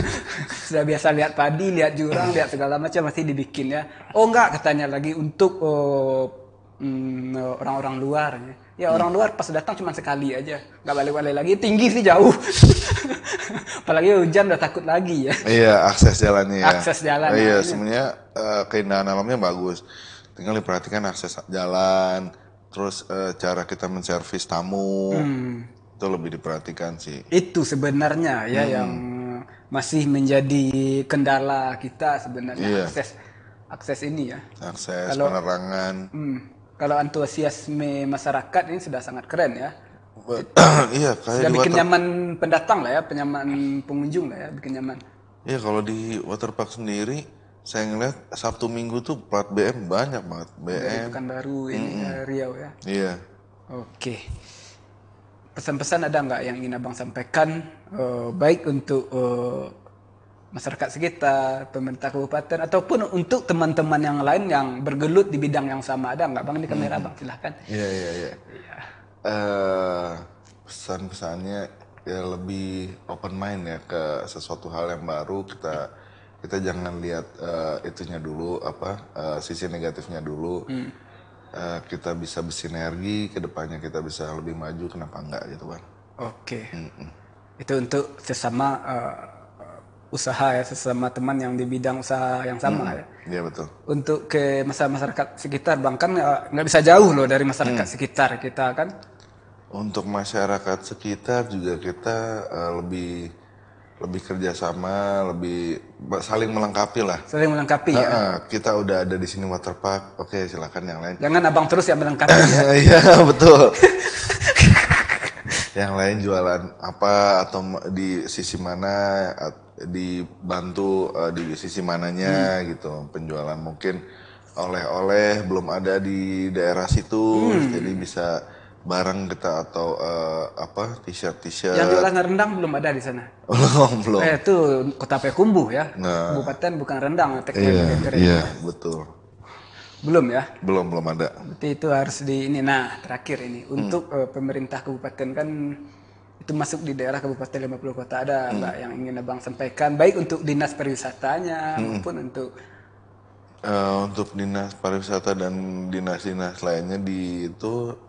Sudah biasa lihat padi, lihat jurang, lihat segala macam masih dibikin ya. Oh enggak katanya lagi untuk orang-orang uh, mm, luar ya. Ya hmm. orang luar pas datang cuma sekali aja, nggak balik-balik lagi. Tinggi sih jauh. Apalagi hujan udah takut lagi ya. Iya akses jalannya. Ya. Akses jalan. Oh, iya ya. sebenarnya uh, keindahan alamnya bagus. Tinggal diperhatikan akses jalan, terus uh, cara kita menservis tamu hmm. itu lebih diperhatikan sih itu sebenarnya ya hmm. yang masih menjadi kendala kita sebenarnya yeah. akses akses ini ya akses kalau, penerangan hmm, kalau antusiasme masyarakat ini sudah sangat keren ya iya kayak sudah bikin nyaman pendatang lah ya penyaman pengunjung lah ya bikin nyaman iya kalau di waterpark sendiri saya ngeliat Sabtu Minggu tuh plat BM banyak banget. BM. Bukan baru ini mm -hmm. Riau ya. Iya. Yeah. Oke. Okay. Pesan-pesan ada nggak yang ingin abang sampaikan uh, baik untuk uh, masyarakat sekitar, pemerintah kabupaten ataupun untuk teman-teman yang lain yang bergelut di bidang yang sama ada nggak bang di kamera hmm. bang silahkan. Iya iya iya. Yeah. Iya. Uh, pesan-pesannya ya lebih open mind ya ke sesuatu hal yang baru kita. Hmm kita jangan lihat uh, itunya dulu apa uh, sisi negatifnya dulu hmm. uh, kita bisa bersinergi kedepannya kita bisa lebih maju kenapa enggak gitu kan oke okay. itu untuk sesama uh, usaha ya sesama teman yang di bidang usaha yang sama hmm. ya iya betul untuk ke masyarakat sekitar bahkan uh, nggak bisa jauh loh dari masyarakat hmm. sekitar kita kan untuk masyarakat sekitar juga kita uh, lebih lebih kerjasama, lebih saling melengkapi lah. Saling melengkapi nah, ya. Kita udah ada di sini waterpark, oke silakan yang lain. Jangan abang terus yang melengkapi ya. Iya betul. yang lain jualan apa atau di sisi mana dibantu eh, di sisi mananya hmm. gitu penjualan mungkin oleh-oleh belum ada di daerah situ, hmm. jadi bisa barang kita gitu atau uh, apa t-shirt t-shirt yang jualan rendang belum ada di sana belum oh, belum eh, itu kota pekumbuh ya nah, kabupaten bukan rendang ya, teknik iya, ya iya betul belum ya belum belum ada berarti itu harus di ini nah terakhir ini hmm. untuk hmm. uh, pemerintah kabupaten kan itu masuk di daerah kabupaten 50 kota ada hmm. mbak yang ingin abang sampaikan baik untuk dinas pariwisatanya hmm. maupun untuk uh, untuk dinas pariwisata dan dinas-dinas lainnya di itu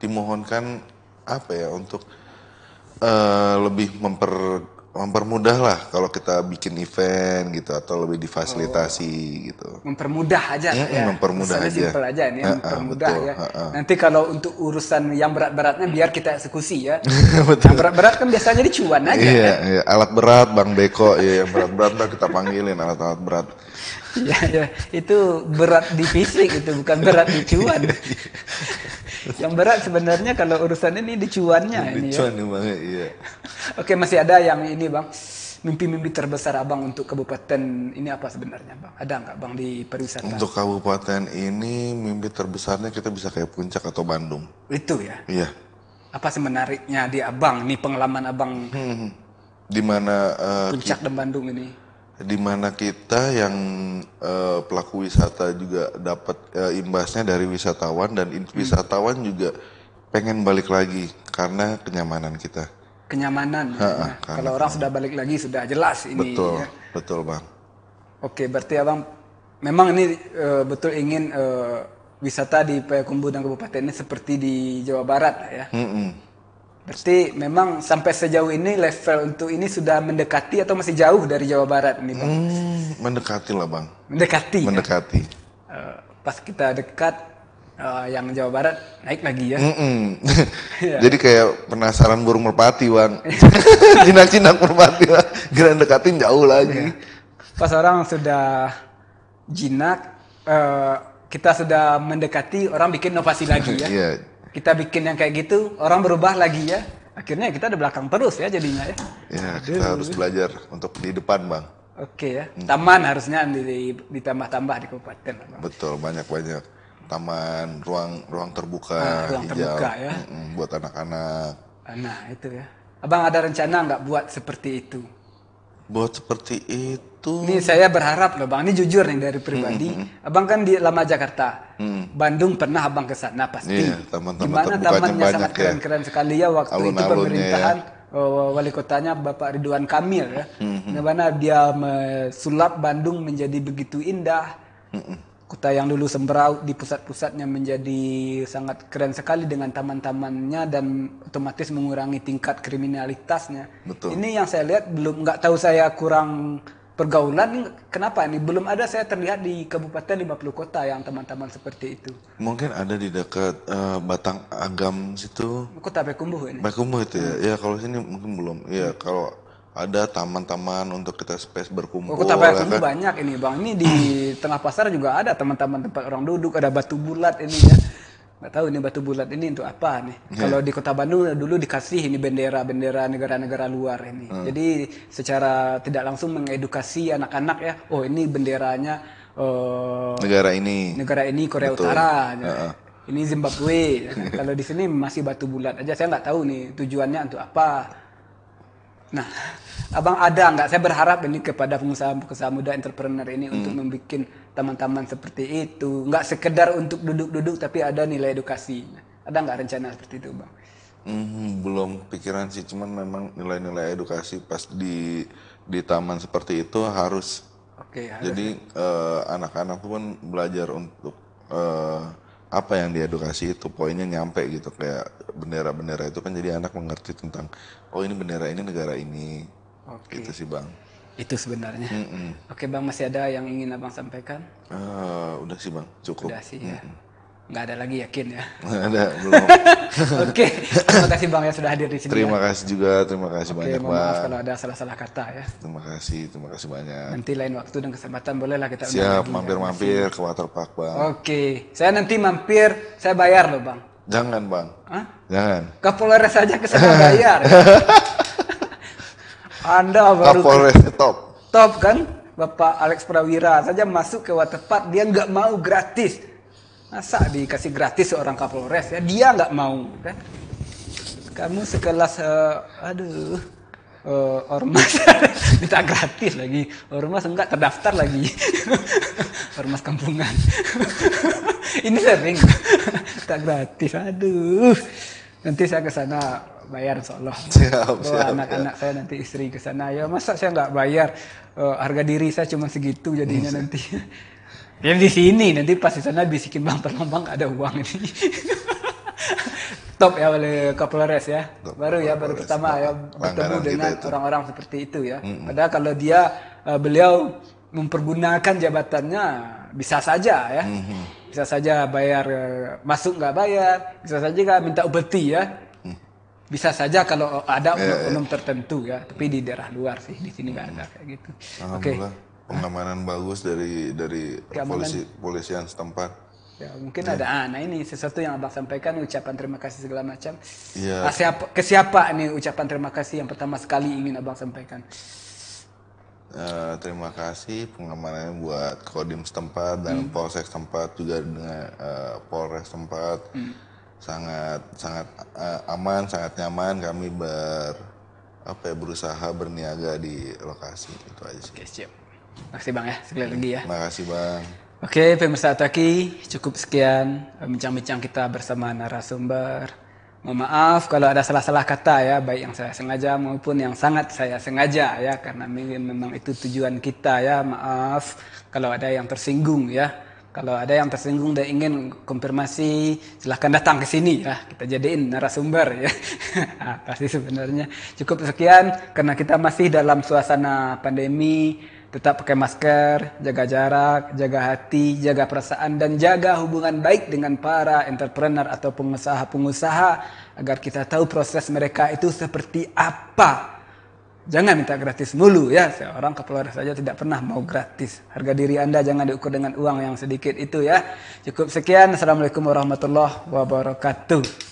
dimohonkan apa ya untuk uh, lebih memper mempermudah lah kalau kita bikin event gitu atau lebih difasilitasi oh. gitu. Mempermudah aja ya, ya. Mempermudah aja. aja ini ya, ha mempermudah betul, ya. Ha Nanti kalau untuk urusan yang berat-beratnya biar kita eksekusi ya. betul. Yang berat-berat kan biasanya dicuan aja. Iya, kan? iya, alat berat Bang Beko ya yang berat-berat lah kita panggilin alat-alat berat. Iya, ya. itu berat di fisik itu bukan berat di cuan. Iya, iya. Yang berat sebenarnya kalau urusan ini dicuannya ini cuan ya. banget, iya. Oke, masih ada yang ini, Bang. Mimpi-mimpi terbesar Abang untuk kabupaten ini apa sebenarnya, Bang? Ada nggak, Bang, di pariwisata? Untuk kabupaten ini mimpi terbesarnya kita bisa kayak Puncak atau Bandung. Itu ya? Iya. Apa sih menariknya di Abang, nih pengalaman Abang? Hmm, hmm. di mana... Uh, Puncak dan Bandung ini? di mana kita yang uh, pelaku wisata juga dapat uh, imbasnya dari wisatawan dan hmm. wisatawan juga pengen balik lagi karena kenyamanan kita. Kenyamanan. Ha, ya. Nah, kalau orang sudah balik lagi sudah jelas ini. Betul, ya. betul bang. Oke, berarti abang memang ini uh, betul ingin uh, wisata di Payakumbuh dan Kabupaten ini seperti di Jawa Barat ya. hmm -mm. Berarti memang sampai sejauh ini level untuk ini sudah mendekati atau masih jauh dari Jawa Barat nih bang? Hmm, mendekati lah bang. Mendekati. Ya? Mendekati. Ya? Uh, pas kita dekat uh, yang Jawa Barat naik lagi ya. Iya. Jadi kayak penasaran burung merpati bang. Iya. Jinak-jinak merpati lah. Kira dekatin jauh lagi. Ya. Pas orang sudah jinak, uh, kita sudah mendekati orang bikin inovasi lagi ya. yeah kita bikin yang kayak gitu orang berubah lagi ya akhirnya kita di belakang terus ya jadinya ya ya iya, kita Aduh. harus belajar untuk di depan bang oke ya hmm. taman harusnya ditambah-tambah di kabupaten bang. betul banyak-banyak taman ruang ruang terbuka nah, ruang hijau terbuka, ya. buat anak-anak nah itu ya abang ada rencana nggak buat seperti itu buat seperti itu satu. Nih saya berharap loh bang, ini jujur nih dari pribadi. Hmm. Abang kan di lama Jakarta, hmm. Bandung pernah abang kesat nah pasti. Iya, teman-teman Gimana tamannya banyak, sangat ya. keren-keren ya. sekali ya waktu Alun itu ya. pemerintahan ya. wali kotanya Bapak Ridwan Kamil ya. Hmm. mana dia sulap Bandung menjadi begitu indah. Hmm. Kota yang dulu semberaut di pusat-pusatnya menjadi sangat keren sekali dengan taman-tamannya dan otomatis mengurangi tingkat kriminalitasnya. Betul. Ini yang saya lihat belum nggak tahu saya kurang pergaulan kenapa ini belum ada saya terlihat di kabupaten 50 kota yang teman-teman seperti itu mungkin ada di dekat uh, Batang Agam situ kota Bekumbuh ini Bekumbuh itu ya hmm. ya kalau sini mungkin belum ya hmm. kalau ada taman-taman untuk kita space berkumpul. Oh, kota ya, kan? banyak ini bang. Ini di tengah pasar juga ada teman-teman tempat orang duduk, ada batu bulat ini ya nggak tahu ini batu bulat ini untuk apa nih yeah. kalau di kota Bandung dulu dikasih ini bendera bendera negara-negara luar ini hmm. jadi secara tidak langsung mengedukasi anak-anak ya oh ini benderanya uh, negara ini negara ini Korea Betul. Utara uh -uh. ini Zimbabwe kalau di sini masih batu bulat aja saya nggak tahu nih tujuannya untuk apa nah abang ada nggak saya berharap ini kepada pengusaha-pengusaha muda entrepreneur ini hmm. untuk membuat Taman-taman seperti itu nggak sekedar untuk duduk-duduk tapi ada nilai edukasi ada nggak rencana seperti itu bang mm, belum pikiran sih cuman memang nilai-nilai edukasi pas di di taman seperti itu harus Oke, harus. jadi eh, anak-anak uh, pun belajar untuk uh, apa yang diedukasi itu poinnya nyampe gitu kayak bendera-bendera itu kan jadi anak mengerti tentang oh ini bendera ini negara ini Oke. gitu sih bang itu sebenarnya. Mm -mm. Oke bang, masih ada yang ingin abang sampaikan? Uh, udah sih bang, cukup. Udah sih ya. Mm ya. Nggak ada lagi yakin ya? Nggak ada, belum. Oke, terima kasih Bang ya sudah hadir di sini. Ya. Terima ya. kasih juga, terima kasih Oke, banyak Bang. maaf kalau ada salah-salah kata ya. Terima kasih, terima kasih banyak. Nanti lain waktu dan kesempatan bolehlah kita Siap, mampir-mampir ya. ke waterpark Bang. Oke, saya nanti mampir, saya bayar loh Bang. Jangan Bang. Hah? Jangan. Ke Polres saja ke sana bayar. Ya? Anda baru Kapolres top. Top kan? Bapak Alex Prawira saja masuk ke Waterpark dia nggak mau gratis. Masa dikasih gratis seorang Kapolres ya? Dia nggak mau kan? Kamu sekelas uh, aduh uh, ormas minta gratis lagi ormas enggak terdaftar lagi ormas kampungan ini sering Tak gratis aduh nanti saya ke sana bayar insyaallah. Siap, Anak-anak saya nanti istri ke sana ya masa saya nggak bayar uh, harga diri saya cuma segitu jadinya hmm. nanti. Ya di sini nanti pas di sana bisikin bang terlambang ada uang ini. Top ya oleh Kapolres ya. Top baru ya baru pertama ya bertemu dengan orang-orang seperti itu ya. Mm Padahal kalau dia uh, beliau mempergunakan jabatannya bisa saja ya. -hmm. hmm. Bisa saja bayar eh, masuk nggak bayar, bisa saja nggak minta upeti ya bisa saja kalau ada eh, eh. umum oknum tertentu ya tapi di daerah luar sih di sini nggak ada kayak gitu oke okay. pengamanan bagus dari dari Keamanan. polisi polisian setempat ya mungkin ya. ada ah, nah ini sesuatu yang Abang sampaikan ucapan terima kasih segala macam ya. ah, siapa ke siapa ini ucapan terima kasih yang pertama sekali ingin Abang sampaikan Uh, terima kasih pengamanannya buat Kodim setempat dan hmm. Polsek setempat juga dengan uh, Polres setempat hmm sangat sangat uh, aman, sangat nyaman kami ber apa ya berusaha berniaga di lokasi itu aja sih. Oke, siap. Makasih Bang ya, sekali lagi ya. Makasih Bang. Oke, pemirsa Ataki, cukup sekian bincang-bincang kita bersama narasumber. Mohon maaf kalau ada salah-salah kata ya, baik yang saya sengaja maupun yang sangat saya sengaja ya, karena memang itu tujuan kita ya. Maaf kalau ada yang tersinggung ya. Kalau ada yang tersinggung dan ingin konfirmasi, silahkan datang ke sini ya. Kita jadiin narasumber ya. nah, pasti sebenarnya cukup sekian karena kita masih dalam suasana pandemi. Tetap pakai masker, jaga jarak, jaga hati, jaga perasaan, dan jaga hubungan baik dengan para entrepreneur atau pengusaha-pengusaha agar kita tahu proses mereka itu seperti apa Jangan minta gratis mulu ya. Seorang kepelur saja tidak pernah mau gratis. Harga diri Anda jangan diukur dengan uang yang sedikit itu ya. Cukup sekian. Assalamualaikum warahmatullahi wabarakatuh.